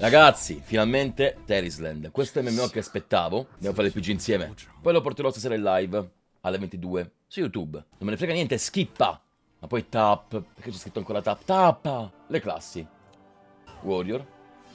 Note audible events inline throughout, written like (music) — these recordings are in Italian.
Ragazzi, finalmente Terrisland. Questo è il MMO che aspettavo. Dobbiamo fare il PG insieme. Poi lo porterò stasera in live alle 22 su YouTube. Non me ne frega niente, skippa. Ma poi tap. Perché c'è scritto ancora tap? Tappa! Le classi. Warrior.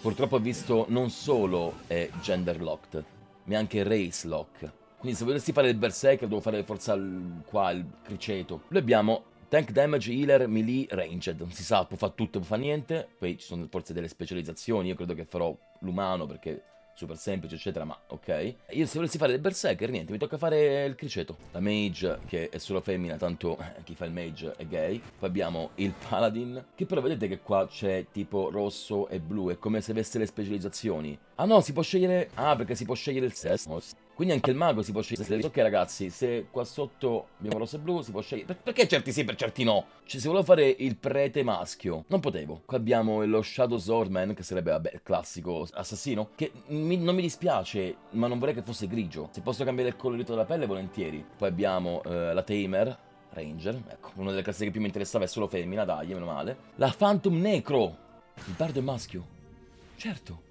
Purtroppo ho visto non solo eh, gender locked, ma anche race lock. Quindi se volessi fare il berserker devo fare forza qua il criceto. Noi abbiamo Tank Damage Healer Melee Ranged, non si sa, può fare tutto, può fare niente, poi ci sono forse delle specializzazioni, io credo che farò l'umano perché super semplice eccetera, ma ok. Io se volessi fare del berserker, niente, mi tocca fare il criceto. La mage, che è solo femmina, tanto (laughs) chi fa il mage è gay. Poi abbiamo il paladin, che però vedete che qua c'è tipo rosso e blu, è come se avesse le specializzazioni. Ah no, si può scegliere... Ah, perché si può scegliere il sesso. Quindi anche il mago si può scegliere. Ok ragazzi, se qua sotto abbiamo rosso e blu si può scegliere. Perché certi sì per certi no? Cioè se volevo fare il prete maschio, non potevo. Qua abbiamo lo Shadow Swordman, che sarebbe, vabbè, il classico assassino, che mi, non mi dispiace, ma non vorrei che fosse grigio. Se posso cambiare il colorito della pelle, volentieri. Poi abbiamo eh, la Tamer, Ranger, ecco, una delle classi che più mi interessava è solo femmina, dai, meno male. La Phantom Necro, il bardo è maschio, certo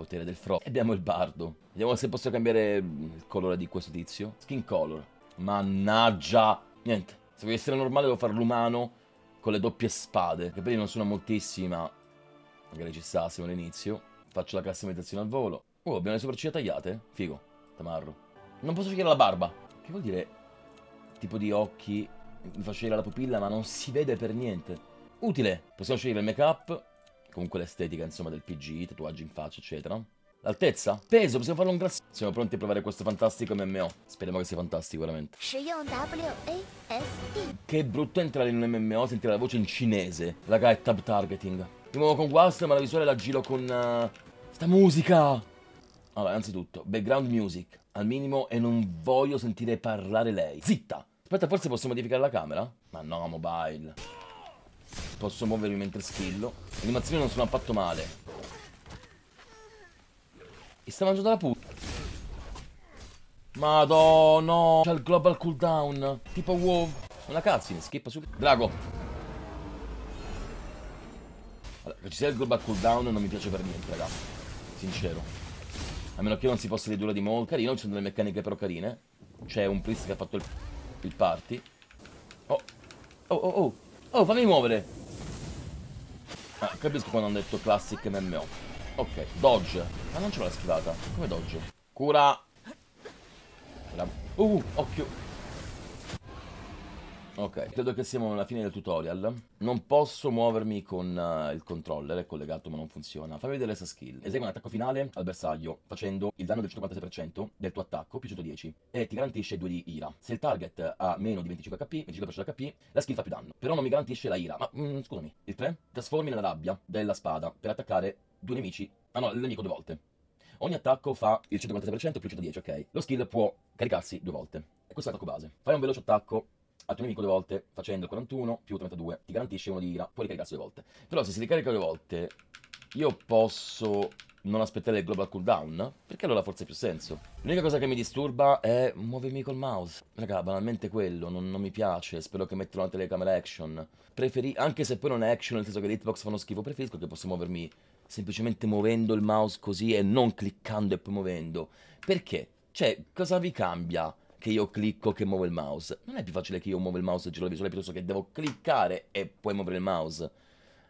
potere del fro. E abbiamo il bardo. Vediamo se posso cambiare il colore di questo tizio. Skin color. Mannaggia. Niente. Se voglio essere normale devo fare l'umano con le doppie spade. Che capelli non sono moltissima. Magari ci sta, siamo all'inizio. Faccio la customizzazione al volo. Oh, abbiamo le sopracciglia tagliate? Figo. Tamarro. Non posso scegliere la barba. Che vuol dire? Tipo di occhi. Mi fa scegliere la pupilla ma non si vede per niente. Utile. Possiamo scegliere il make-up comunque l'estetica insomma del PG, tatuaggi in faccia eccetera. L'altezza? Peso, possiamo fare un grasso. Siamo pronti a provare questo fantastico MMO. Speriamo che sia fantastico, veramente. Che brutto entrare in un MMO, sentire la voce in cinese. Raga, è tab targeting. Mi muovo con Wasp, ma la visuale la giro con... Uh, sta musica! Allora, innanzitutto, background music. Al minimo, e non voglio sentire parlare lei. Zitta! Aspetta, forse posso modificare la camera? Ma no, mobile. Posso muovermi mentre schillo. Le animazioni non sono affatto male. Mi sta mangiando la puttana. Madonna, no. C'è il global cooldown. Tipo WoW. Una cazzina skippa subito. Drago. Allora, che ci sia il global cooldown non mi piace per niente, raga. Sincero. A meno che non si possa ridurre di molto. Carino, ci sono delle meccaniche però carine. C'è un priest che ha fatto il, il party. Oh, oh, oh, oh. Oh, fammi muovere. Ah, capisco quando hanno detto classic MMO. Ok, dodge. Ma non ce l'ho la schivata. Come dodge? Cura. Uh, occhio. Ok, credo che siamo alla fine del tutorial. Non posso muovermi con uh, il controller, è collegato ma non funziona. Fammi vedere questa skill. Esegui un attacco finale al bersaglio, facendo il danno del 146% del tuo attacco più 110 e ti garantisce 2 di ira. Se il target ha meno di 25 HP, 25% HP, la skill fa più danno. Però non mi garantisce la ira. Ma mm, scusami, il 3? Trasformi nella rabbia della spada per attaccare due nemici. Ah no, il nemico due volte. Ogni attacco fa il 146% più 110, ok? Lo skill può caricarsi due volte. E questo è l'attacco base. Fai un veloce attacco al nemico due volte facendo 41 più 32 ti garantisce uno di ira, puoi ricaricarsi due volte. Però se si ricarica due volte io posso non aspettare il global cooldown, perché allora forse ha più senso. L'unica cosa che mi disturba è muovermi col mouse. Raga, banalmente quello, non, non mi piace, spero che metterò una telecamera action. Preferi, anche se poi non è action, nel senso che le hitbox fanno schifo, preferisco che posso muovermi semplicemente muovendo il mouse così e non cliccando e poi muovendo. Perché? Cioè, cosa vi cambia? che io clicco che muovo il mouse. Non è più facile che io muovo il mouse e giro la visuale piuttosto che devo cliccare e poi muovere il mouse.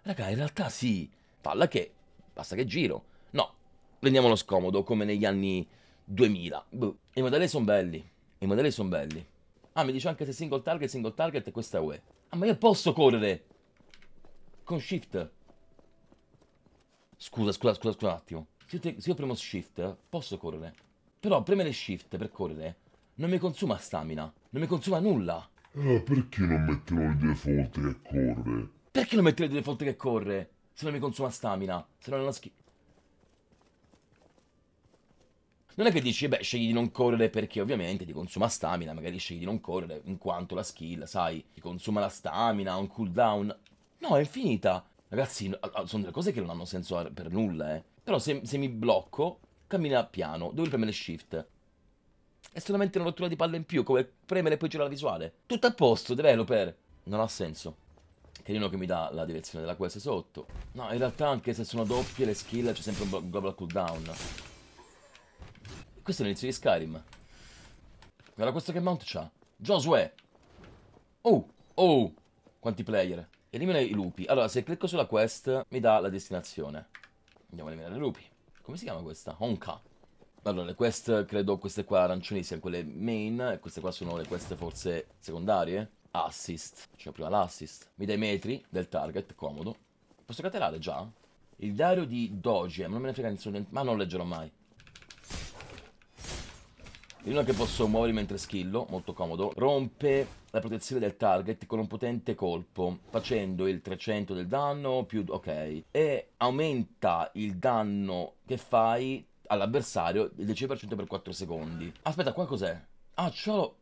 Raga, in realtà sì. Falla che basta che giro. No, rendiamolo scomodo come negli anni 2000. Buh. I modelli sono belli. I modelli sono belli. Ah, mi dice anche se single target, single target e questa è UE. Ah, ma io posso correre con shift. Scusa, scusa, scusa, scusa un attimo. Se io, te, se io premo shift, posso correre. Però premere shift per correre non mi consuma stamina, non mi consuma nulla. Ah, perché non metterò il default che corre? Perché non mettere il default che corre? Se non mi consuma stamina, se non è una schifo. Non è che dici, beh, scegli di non correre perché ovviamente ti consuma stamina, magari scegli di non correre in quanto la skill, sai, ti consuma la stamina, un cooldown. No, è infinita. Ragazzi, sono delle cose che non hanno senso per nulla, eh. Però se, se mi blocco, cammina piano, devo premere shift. È solamente una rottura di palle in più, come premere e poi girare la visuale. Tutto a posto, developer. Non ha senso. Carino che mi dà la direzione della quest sotto. No, in realtà anche se sono doppie le skill c'è sempre un global cooldown. Questo è l'inizio di Skyrim. Guarda questo che mount c'ha. Josué. Oh, oh, quanti player. Elimina i lupi. Allora, se clicco sulla quest mi dà la destinazione. Andiamo a eliminare i lupi. Come si chiama questa? Honka. Allora, le quest, credo queste qua arancioni siano quelle main, e queste qua sono le quest forse secondarie. Assist, cioè prima l'assist. Mi dai metri del target, comodo. Posso catenare già? Il diario di Doge, non me ne frega nessuno, ma non leggerò mai. Il uno che posso muovere mentre skillo, molto comodo. Rompe la protezione del target con un potente colpo, facendo il 300 del danno più... ok. E aumenta il danno che fai all'avversario il 10% per 4 secondi. Aspetta, qua cos'è? Ah, c'ho...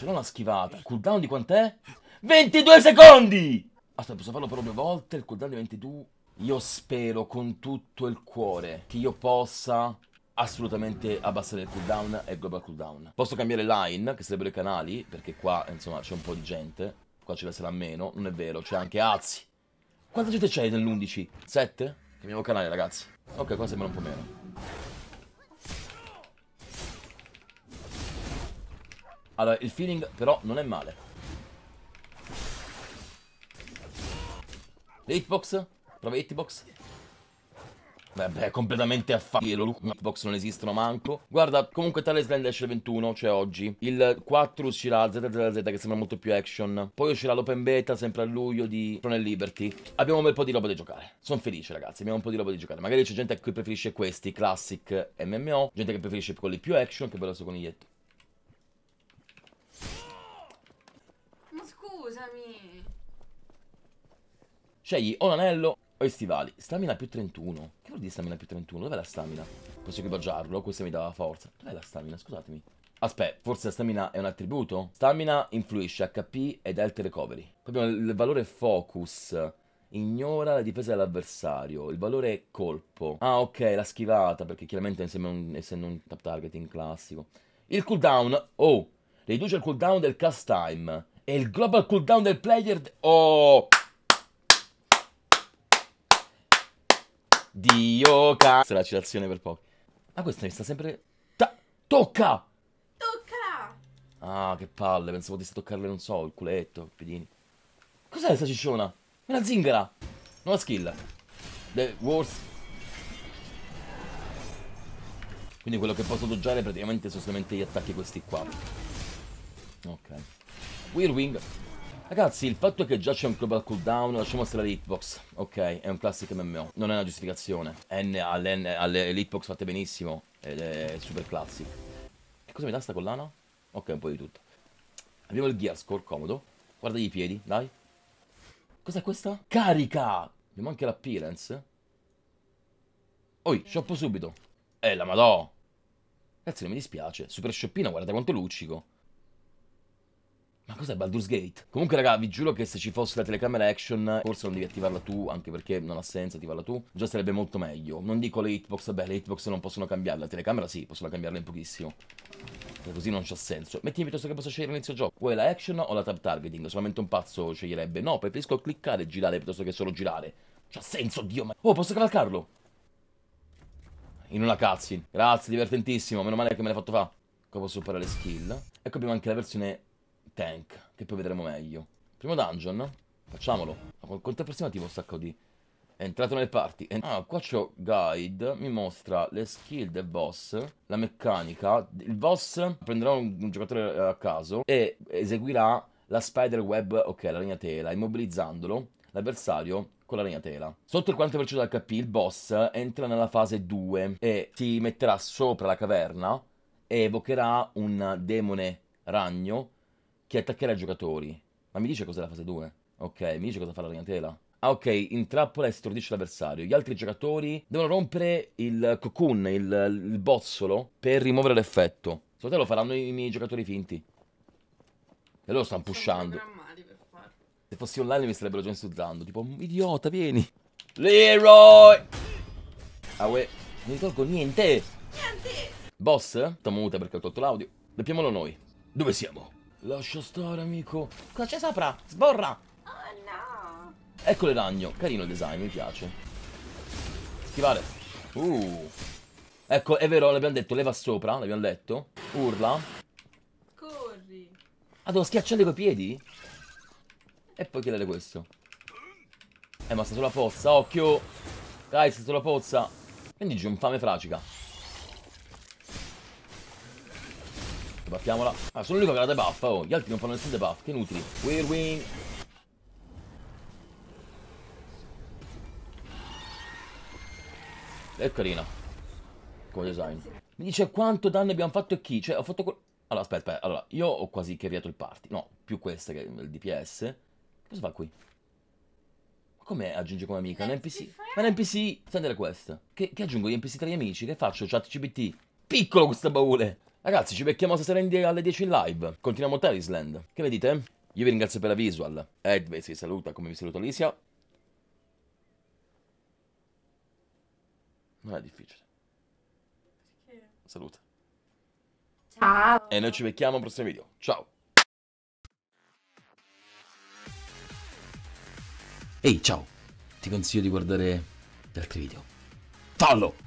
l'ho una schivata. Cooldown di quant'è? 22 secondi! Aspetta, posso farlo però due volte, il cooldown di 22... Io spero con tutto il cuore che io possa assolutamente abbassare il cooldown e il global cooldown. Posso cambiare line, che sarebbero i canali, perché qua, insomma, c'è un po' di gente. Qua ce la sarà meno, non è vero, c'è anche Azzi. Quanta gente c'è nell'11? 7? Cambiamo canale, ragazzi. Ok, qua sembra un po' meno. Allora, il feeling però non è male. Le hitbox? Prova hitbox? Vabbè, completamente a fallo. Xbox non esistono manco. Guarda, comunque tale slide esce il 21, cioè oggi. Il 4 uscirà ZZZ che sembra molto più action. Poi uscirà l'open beta sempre a luglio di Tron Liberty. Abbiamo un bel po' di roba da giocare. Sono felice, ragazzi. Abbiamo un po' di roba da giocare. Magari c'è gente a cui preferisce questi classic MMO, gente che preferisce quelli più action, che bello i yet. Ma scusami. Scegli o l'anello ho stivali. Stamina più 31. Che vuol dire stamina più 31? Dov'è la stamina? Posso equipaggiarlo? Questa mi dava forza. Dov'è la stamina? Scusatemi. Aspetta, forse la stamina è un attributo? Stamina influisce HP ed health recovery. Poi abbiamo il valore focus. Ignora la difesa dell'avversario. Il valore colpo. Ah, ok, la schivata, perché chiaramente essendo un tap targeting classico. Il cooldown. Oh, riduce il cooldown del cast time. E il global cooldown del player... Oh... Dio cazzo. La citazione per poco. Ma ah, questa mi sta sempre... Ta tocca! Tocca! Ah, che palle. Pensavo potesse toccarle, non so, il culetto, i piedini. Cos'è questa cicciona? È una zingara. Nuova skill. The worst. Quindi quello che posso doggiare praticamente sono solamente gli attacchi questi qua. Ok. Whirlwing. Ragazzi, il fatto è che già c'è un global cooldown, lasciamo stare l'hitbox, Ok, è un classic MMO, non è una giustificazione. N alle, N fatte benissimo, ed è super classic. E cosa mi dà sta collana? Ok, un po' di tutto. Abbiamo il gear score comodo. Guarda i piedi, dai. Cos'è questa? Carica! Abbiamo anche l'appearance. Oi, shoppo subito. Eh, la madò. Ragazzi, non mi dispiace. Super shoppino, guarda quanto luccico. Ma cos'è Baldur's Gate? Comunque raga vi giuro che se ci fosse la telecamera action Forse non devi attivarla tu Anche perché non ha senso attivarla tu Già sarebbe molto meglio Non dico le hitbox Beh le hitbox non possono cambiarle La telecamera sì possono cambiarla in pochissimo perché Così non c'ha senso Mettimi piuttosto che posso scegliere l'inizio gioco Vuoi la action o la tab targeting? Solamente un pazzo sceglierebbe No preferisco cliccare e girare piuttosto che solo girare C'ha senso Dio ma... Oh posso cavalcarlo? In una cutscene Grazie divertentissimo Meno male che me l'hai fatto fa Qua posso imparare le skill Ecco abbiamo anche la versione tank, che poi vedremo meglio. Primo dungeon, facciamolo. Col contemporaneo attivo un sacco di... È entrato nelle parti. Ent ah, qua c'ho guide, mi mostra le skill del boss, la meccanica. Il boss prenderà un, un giocatore eh, a caso e eseguirà la spider web, ok, la ragnatela, immobilizzandolo l'avversario con la ragnatela. Sotto il 40% HP il boss entra nella fase 2 e si metterà sopra la caverna e evocherà un demone ragno che attaccherà i giocatori. Ma mi dice cos'è la fase 2? Ok, mi dice cosa fa la ragnatela? Ah ok, intrappola e stordisce l'avversario. Gli altri giocatori devono rompere il cocoon, il, il bozzolo, per rimuovere l'effetto. Secondo te lo faranno i miei giocatori finti? E loro stanno pushando. Se fossi online mi starebbero già insultando. Tipo, idiota, vieni. Leroy! Ah, uè. Non mi tolgo niente. Niente. Boss? Sto muta perché ho tolto l'audio. Doppiamolo noi. Dove siamo? Lascia stare, amico. Cosa c'è sopra? Sborra! Oh no! Ecco il ragno. Carino il design, mi piace. Schivare. Uh. Ecco, è vero, l'abbiamo detto, leva sopra, l'abbiamo detto. Urla. Corri. Ah, devo schiacciare coi piedi? E poi chiedere questo. Eh, ma sta sulla pozza, occhio! Dai, sta sulla pozza. Quindi giù, un fame fracica. Certo, Battiamola. Ah, sono l'unico che la debuff, oh. Gli altri non fanno nessun debuff, che inutili. Whirlwind. È carina. Come design. Mi dice quanto danno abbiamo fatto e chi? Cioè, ho fatto... Allora, aspetta, aspetta. Allora, io ho quasi carriato il party. No, più questa che il DPS. Cosa fa qui? Come aggiunge come amica? Un NPC? Ma un NPC? Sendere questa. Che, che aggiungo gli NPC tra gli amici? Che faccio? Chat CBT? Piccolo questo baule! Ragazzi, ci becchiamo stasera in alle 10 in live. Continuiamo Tarisland. Che ne dite? Io vi ringrazio per la visual. Edve si saluta come vi saluta Alicia. Non è difficile. Saluta. Ciao. E noi ci becchiamo al prossimo video. Ciao. Ehi, ciao. Ti consiglio di guardare gli altri video. Fallo!